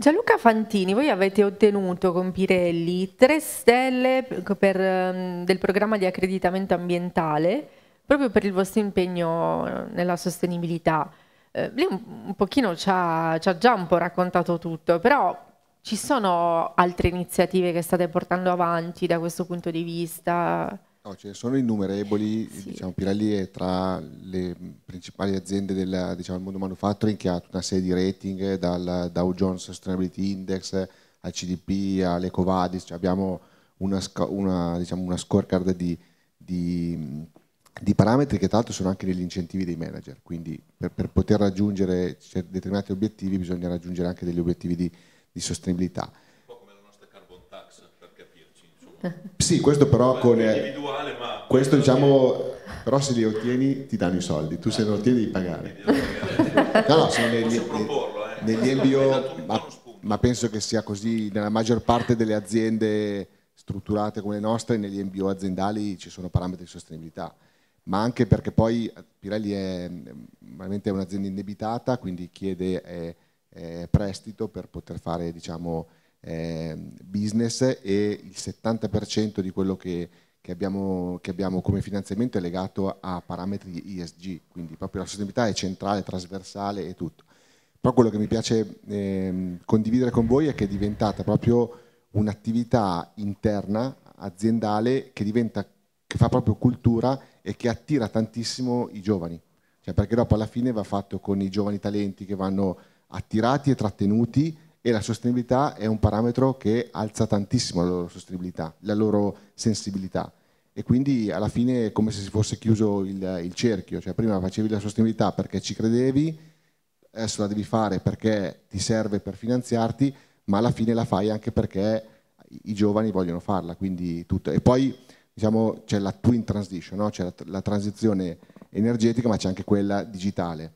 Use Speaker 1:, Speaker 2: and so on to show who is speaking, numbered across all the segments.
Speaker 1: Gianluca Fantini, voi avete ottenuto con Pirelli tre stelle per, ehm, del programma di accreditamento ambientale proprio per il vostro impegno eh, nella sostenibilità. Eh, lei un, un pochino ci ha, ci ha già un po' raccontato tutto, però ci sono altre iniziative che state portando avanti da questo punto di vista?
Speaker 2: No, ce ne sono innumerevoli, sì. diciamo, Pirelli è tra le principali aziende del diciamo, mondo manufacturing che ha tutta una serie di rating, eh, dal Dow Jones Sustainability Index al CDP all'Ecovadis, cioè abbiamo una, una, diciamo, una scorecard di, di, di, parametri che tra l'altro sono anche degli incentivi dei manager, quindi per, per poter raggiungere determinati obiettivi bisogna raggiungere anche degli obiettivi di, di sostenibilità. Sì, questo però con... Eh, individuale, ma... Questo diciamo... Però se li ottieni ti danno i soldi, tu se li ottieni devi pagare. No, no, sono negli, eh? negli MBO, ma, ma penso che sia così nella maggior parte delle aziende strutturate come le nostre, negli NBO aziendali ci sono parametri di sostenibilità ma anche perché poi eh, Pirelli è mm, veramente un'azienda indebitata, quindi chiede eh, eh, prestito per poter fare diciamo, eh, business e il 70% di quello che, che, abbiamo, che, abbiamo, come finanziamento è legato a parametri ESG, quindi proprio la sostenibilità è centrale, trasversale e tutto. Però quello che mi piace eh, condividere con voi è che è diventata proprio un'attività interna, aziendale, che, diventa, che fa proprio cultura e che attira tantissimo i giovani. Cioè, perché dopo alla fine va fatto con i giovani talenti che vanno attirati e trattenuti e la sostenibilità è un parametro che alza tantissimo la loro sostenibilità, la loro sensibilità e quindi alla fine è come se si fosse chiuso il, il cerchio, cioè prima facevi la sostenibilità perché ci credevi, adesso la devi fare perché ti serve per finanziarti, ma alla fine la fai anche perché i giovani vogliono farla, quindi tutto. E poi diciamo, c'è la twin transition, no? c'è la, la transizione energetica ma c'è anche quella digitale,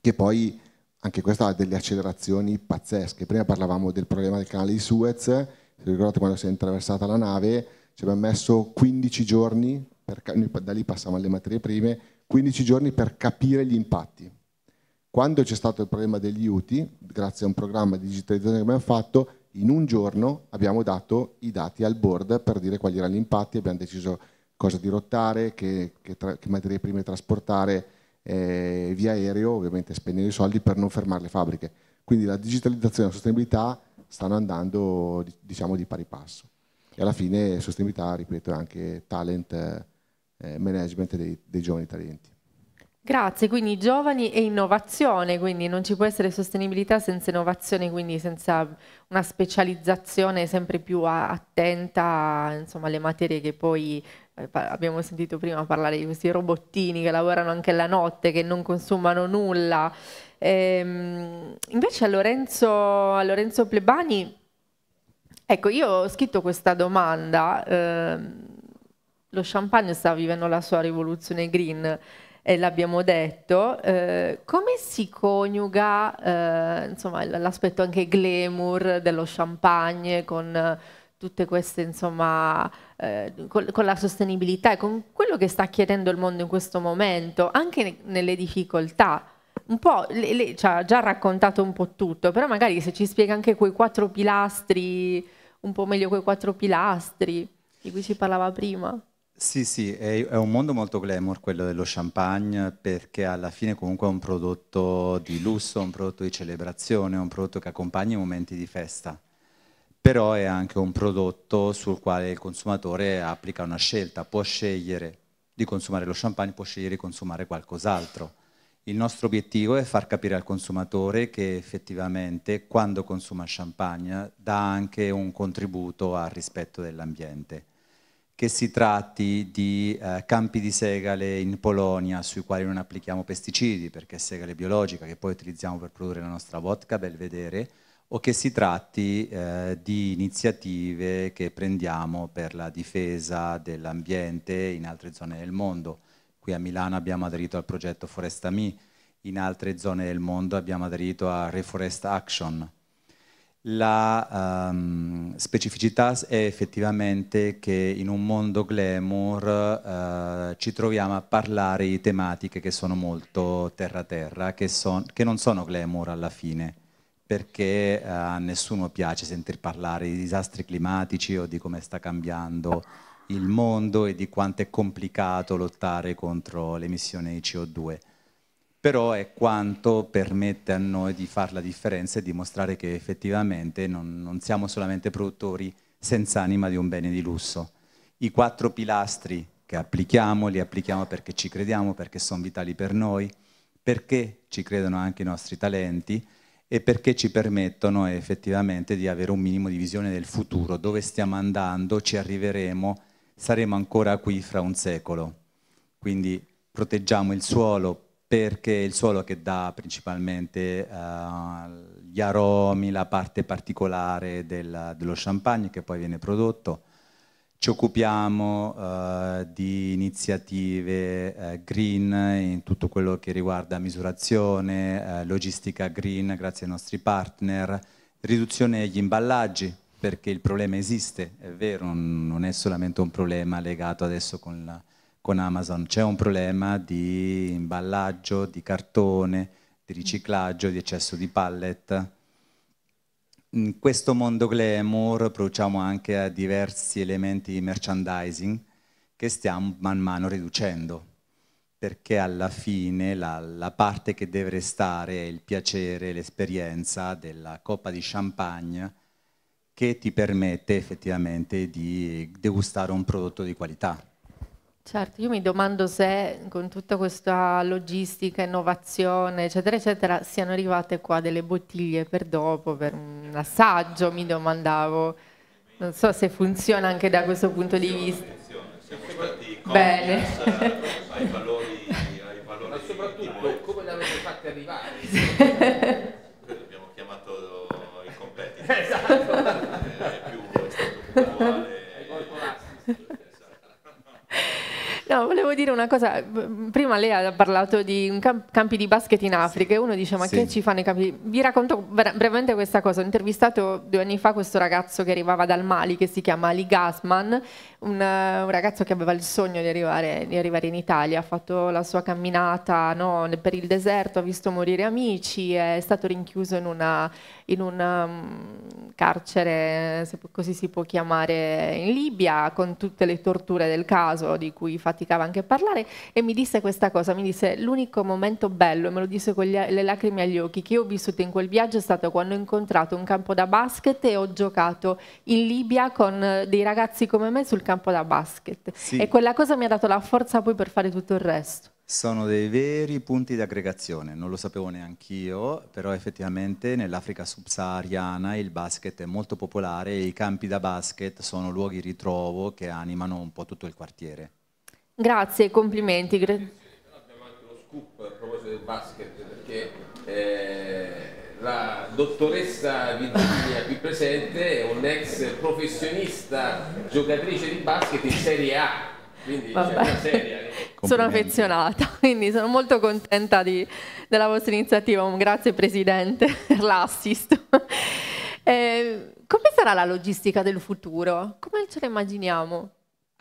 Speaker 2: che poi anche questa ha delle accelerazioni pazzesche. Prima parlavamo del problema del canale di Suez, se ricordate quando si è attraversata la nave, ci abbiamo messo 15 giorni, per, da lì passiamo alle materie prime, 15 giorni per capire gli impatti. Quando c'è stato il problema degli UTI, grazie a un programma di digitalizzazione che abbiamo fatto, in un giorno abbiamo dato i dati al board per dire quali erano gli impatti, abbiamo deciso cosa dirottare, che, che, tra, che materie prime trasportare, eh, via aereo, ovviamente spendendo i soldi per non fermare le fabbriche. Quindi la digitalizzazione e la sostenibilità stanno andando diciamo di pari passo. E alla fine sostenibilità, ripeto, è anche talent eh, eh, management dei, dei giovani talenti.
Speaker 1: Grazie, quindi giovani e innovazione, quindi non ci può essere sostenibilità senza innovazione, quindi senza una specializzazione sempre più attenta insomma, alle materie che poi eh, abbiamo sentito prima parlare di questi robottini che lavorano anche la notte, che non consumano nulla. Ehm, invece a Lorenzo, a Lorenzo, Plebani, ecco, io ho scritto questa domanda, ehm, lo champagne sta vivendo la sua rivoluzione green, e l'abbiamo detto, eh, come si coniuga eh, l'aspetto anche glamour dello champagne con tutte queste, insomma, eh, con, con, la sostenibilità e con quello che sta chiedendo il mondo in questo momento, anche ne, nelle difficoltà. Un po', lei, lei ci ha già raccontato un po' tutto, però magari se ci spiega anche quei quattro pilastri, un po' meglio quei quattro pilastri di cui ci parlava prima.
Speaker 3: Sì, sì, è, è un mondo molto glamour quello dello champagne perché alla fine comunque è un prodotto di lusso, un prodotto di celebrazione, un prodotto che accompagna i momenti di festa però è anche un prodotto sul quale il consumatore applica una scelta, può scegliere di consumare lo champagne, può scegliere di consumare qualcos'altro. Il nostro obiettivo è far capire al consumatore che effettivamente quando consuma champagne dà anche un contributo al rispetto dell'ambiente. Che si tratti di eh, campi di segale in Polonia sui quali non applichiamo pesticidi perché è segale biologica che poi utilizziamo per produrre la nostra vodka, bel vedere, o che si tratti eh, di iniziative che prendiamo per la difesa dell'ambiente in altre zone del mondo. Qui a Milano abbiamo aderito al progetto Me, in altre zone del mondo abbiamo aderito a Reforest Action. La um, specificità è effettivamente che in un mondo glamour uh, ci troviamo a parlare di tematiche che sono molto terra-terra, che, son, che non sono glamour alla fine perché eh, a nessuno piace sentir parlare di disastri climatici o di come sta cambiando il mondo e di quanto è complicato lottare contro l'emissione di CO2. Però è quanto permette a noi di fare la differenza e dimostrare che effettivamente non, non siamo solamente produttori senza anima di un bene di lusso. I quattro pilastri che applichiamo, li applichiamo perché ci crediamo, perché sono vitali per noi, perché ci credono anche i nostri talenti, e perché ci permettono effettivamente di avere un minimo di visione del futuro, dove stiamo andando, ci arriveremo, saremo ancora qui fra un secolo. Quindi proteggiamo il suolo perché è il suolo che dà principalmente uh, gli aromi, la parte particolare del, dello champagne che poi viene prodotto, ci occupiamo eh, di iniziative eh, green in tutto quello che riguarda misurazione, eh, logistica green grazie ai nostri partner, riduzione degli imballaggi perché il problema esiste, è vero, non, è solamente un problema legato adesso con, la, con Amazon, c'è un problema di imballaggio, di cartone, di riciclaggio, di eccesso di pallet in questo mondo glamour produciamo anche diversi elementi di merchandising che stiamo man mano riducendo, perché alla fine la, la parte che deve restare è il piacere, l'esperienza della coppa di champagne che ti permette effettivamente di degustare un prodotto di qualità.
Speaker 1: Certo, io mi domando se con tutta questa logistica, innovazione, eccetera, eccetera, siano arrivate qua delle bottiglie per dopo, per un assaggio, mi domandavo. Non so se funziona anche da questo punto di vista. Siamo stati Bene. ai valori, ai valori Ma soprattutto come le avete fatte arrivare? abbiamo chiamato i competitor. Esatto. È eh, più, è stato più volevo dire una cosa, prima lei ha parlato di camp campi di basket in Africa e uno dice ma sì. che ci fanno i campi? Vi racconto brevemente questa cosa, ho intervistato due anni fa questo ragazzo che arrivava dal Mali che si chiama Ali Gasman, un, un ragazzo che aveva il sogno di arrivare, di arrivare, in Italia, ha fatto la sua camminata no, per il deserto, ha visto morire amici, è stato rinchiuso in una, in una, um, carcere, se così si può chiamare, in Libia, con tutte le torture del caso di cui faticava anche a parlare, e mi disse questa cosa, mi disse l'unico momento bello, e me lo disse con le lacrime agli occhi, che ho vissuto in quel viaggio è stato quando ho incontrato un campo da basket e ho giocato in Libia con dei ragazzi come me sul campo da basket. Sì. E quella cosa mi ha dato la forza poi per fare tutto il resto
Speaker 3: sono dei veri punti di aggregazione, non lo sapevo neanche io, però effettivamente nell'Africa subsahariana il basket è molto popolare e i campi da basket sono luoghi di ritrovo che animano
Speaker 1: un po' tutto il quartiere. Grazie, complimenti. Gra abbiamo anche uno scoop a proposito del basket perché eh, la dottoressa Virginia qui presente è un'ex professionista giocatrice di basket in Serie A, quindi c'è una serie eh sono affezionata, quindi sono molto contenta di, della vostra iniziativa. Grazie Presidente per l'assist. Eh, come sarà la logistica del futuro? Come ce la
Speaker 4: immaginiamo?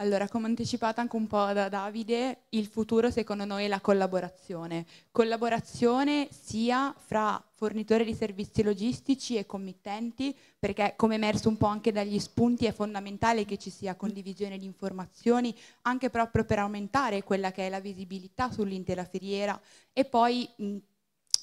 Speaker 4: Allora, come anticipato anche un po' da Davide, il futuro secondo noi è la collaborazione. Collaborazione sia fra fornitori di servizi logistici e committenti, perché come emerso un po' anche dagli spunti è fondamentale che ci sia condivisione di informazioni, anche proprio per aumentare quella che è la visibilità sull'intera feriera e poi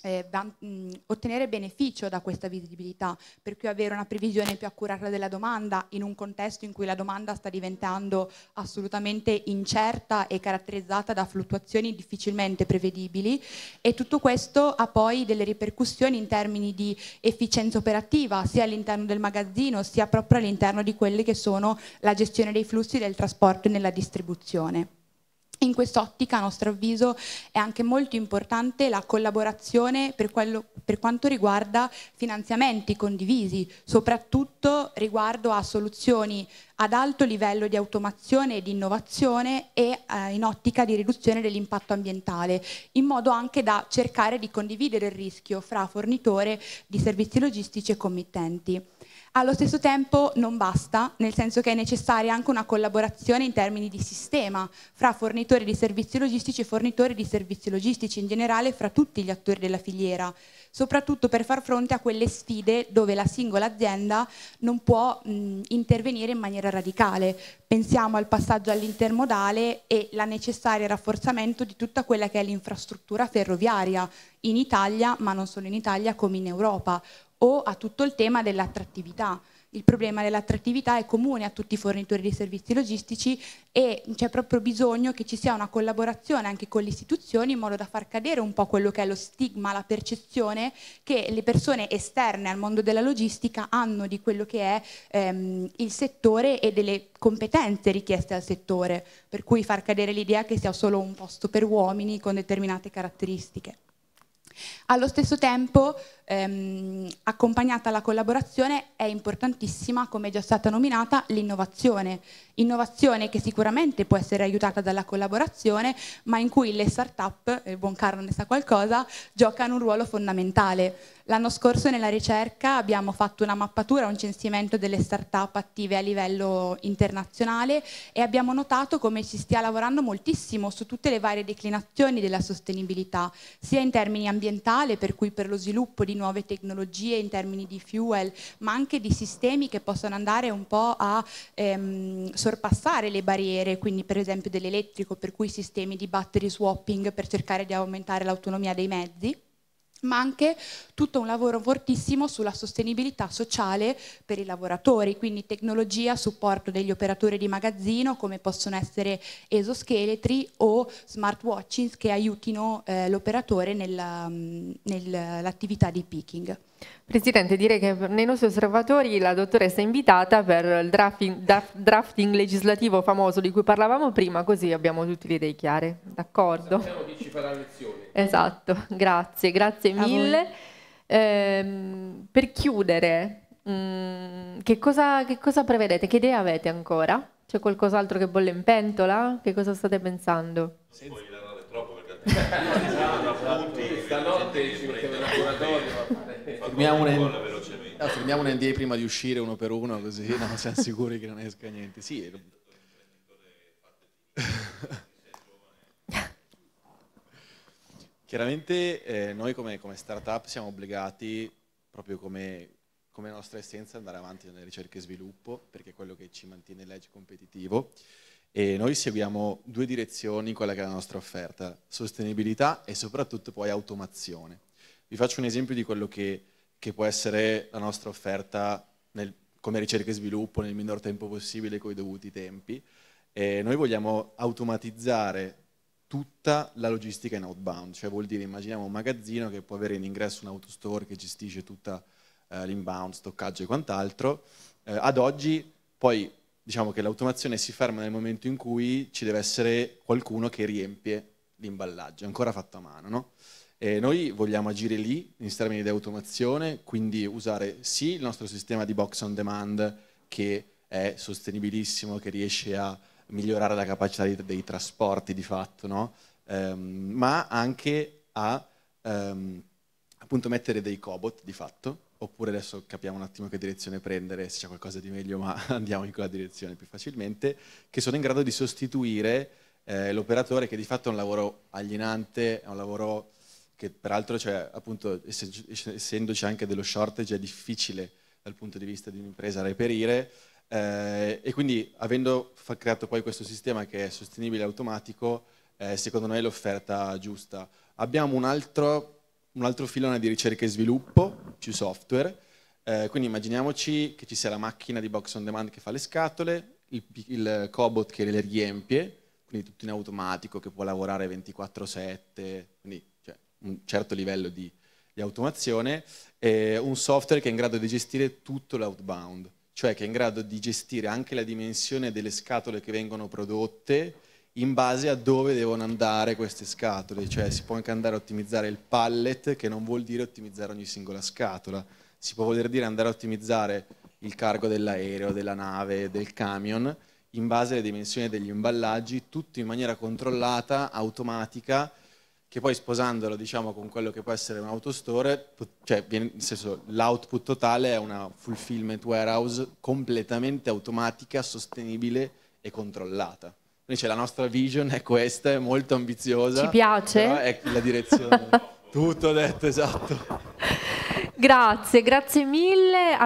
Speaker 4: eh, ban- mh, mm, ottenere beneficio da questa visibilità, per cui avere una previsione più accurata della domanda in un contesto in cui la domanda sta diventando assolutamente incerta e caratterizzata da fluttuazioni difficilmente prevedibili e tutto questo ha poi delle ripercussioni in termini di efficienza operativa sia all'interno del magazzino sia proprio all'interno di quelle che sono la gestione dei flussi del trasporto e nella distribuzione. In quest'ottica, a nostro avviso, è anche molto importante la collaborazione per, quello, per, quanto riguarda finanziamenti condivisi, soprattutto riguardo a soluzioni ad alto livello di automazione e di innovazione e eh, in ottica di riduzione dell'impatto ambientale, in modo anche da cercare di condividere il rischio fra fornitore di servizi logistici e committenti. Allo stesso tempo non basta, nel senso che è necessaria anche una collaborazione in termini di sistema fra fornitori di servizi logistici e fornitori di servizi logistici in generale fra tutti gli attori della filiera, soprattutto per far fronte a quelle sfide dove la singola azienda non può mh, intervenire in maniera guerra radicale, pensiamo al passaggio all'intermodale e la necessaria rafforzamento di tutta quella che è l'infrastruttura ferroviaria in Italia, ma non solo in Italia, come in Europa, o a tutto il tema dell'attrattività il problema dell'attrattività è comune a tutti i fornitori di servizi logistici e c'è proprio bisogno che ci sia una collaborazione anche con le istituzioni in modo da far cadere un po' quello che è lo stigma, la percezione che le persone esterne al mondo della logistica hanno di quello che è ehm, il settore e delle competenze richieste al settore, per cui far cadere l'idea che sia solo un posto per uomini con determinate caratteristiche. Allo stesso tempo ehm, accompagnata alla collaborazione è importantissima, come è già stata nominata, l'innovazione. Innovazione che sicuramente può essere aiutata dalla collaborazione, ma in cui le start-up, il eh, buon Carlo ne sa qualcosa, giocano un ruolo fondamentale. L'anno scorso nella ricerca abbiamo fatto una mappatura, un censimento delle start-up attive a livello internazionale e abbiamo notato come si stia lavorando moltissimo su tutte le varie declinazioni della sostenibilità, sia in termini ambientali, per cui per lo sviluppo di nuove tecnologie in termini di fuel, ma anche di sistemi che possono andare un po' a ehm, sorpassare le barriere, quindi per esempio dell'elettrico, per cui sistemi di battery swapping per cercare di aumentare l'autonomia dei mezzi ma anche tutto un lavoro fortissimo sulla sostenibilità sociale per i lavoratori, quindi tecnologia a supporto degli operatori di magazzino come possono essere esoscheletri o smartwatches che aiutino eh, l'operatore nell'attività mm, di picking. Presidente, direi che nei nostri
Speaker 1: osservatori la dottoressa è invitata per il drafting, drafting legislativo famoso di cui parlavamo prima, così abbiamo tutte le idee chiare. D'accordo? Sappiamo chi ci farà lezione. Esatto, grazie, grazie mille. Eh, per chiudere, mh, mm, che, cosa, che cosa prevedete? Che idee avete ancora? C'è qualcos'altro che bolle in pentola? Che cosa state pensando? Senza... Poi troppo perché...
Speaker 5: Stanotte ci mettiamo in laboratorio. Firmiamo un, no, firmiamo un NDA prima di uscire uno per uno, così no, siamo sicuri che non esca niente. Sì. Chiaramente eh, noi come, come startup siamo obbligati, proprio come, come nostra essenza, ad andare avanti nelle ricerche e sviluppo, perché è quello che ci mantiene l'edge competitivo e noi seguiamo due direzioni, quella che è la nostra offerta, sostenibilità e soprattutto poi automazione. Vi faccio un esempio di quello che, che può essere la nostra offerta nel, come ricerca e sviluppo nel minor tempo possibile con i dovuti tempi. E noi vogliamo automatizzare tutta la logistica in outbound, cioè vuol dire immaginiamo un magazzino che può avere in ingresso un autostore che gestisce tutta eh, l'inbound, stoccaggio e quant'altro. Eh, ad oggi poi diciamo che l'automazione si ferma nel momento in cui ci deve essere qualcuno che riempie l'imballaggio, ancora fatto a mano. No? noi vogliamo agire lì in termini di automazione, quindi usare sì il nostro sistema di box on demand che è sostenibilissimo, che riesce a migliorare la capacità dei, trasporti di fatto, no? um, ma anche a um, mettere dei cobot di fatto oppure adesso capiamo un attimo che direzione prendere, se c'è qualcosa di meglio, ma andiamo in quella direzione più facilmente, che sono in grado di sostituire eh, l'operatore che di fatto è un lavoro alienante, è un lavoro che peraltro, cioè, appunto, essendoci anche dello shortage, è difficile dal punto di vista di un'impresa reperire, eh, e quindi avendo creato poi questo sistema che è sostenibile e automatico, eh, secondo me è l'offerta giusta. Abbiamo un altro un altro filone di ricerca e sviluppo, più software, eh, quindi immaginiamoci che ci sia la macchina di box on demand che fa le scatole, il, il cobot che le riempie, quindi tutto in automatico che può lavorare 24/7, quindi cioè, un certo livello di, di automazione, e un software che è in grado di gestire tutto l'outbound, cioè che è in grado di gestire anche la dimensione delle scatole che vengono prodotte, in base a dove devono andare queste scatole, cioè si può anche andare a ottimizzare il pallet che non vuol dire ottimizzare ogni singola scatola, si può voler dire andare a ottimizzare il cargo dell'aereo, della nave, del camion, in base alle dimensioni degli imballaggi, tutto in maniera controllata, automatica, che poi sposandolo diciamo, con quello che può essere un autostore, cioè l'output totale è una fulfillment warehouse completamente automatica, sostenibile e controllata. Quindi c'è la nostra vision è questa, è molto ambiziosa. Ci piace. è la direzione. Tutto detto, esatto.
Speaker 1: Grazie, grazie mille.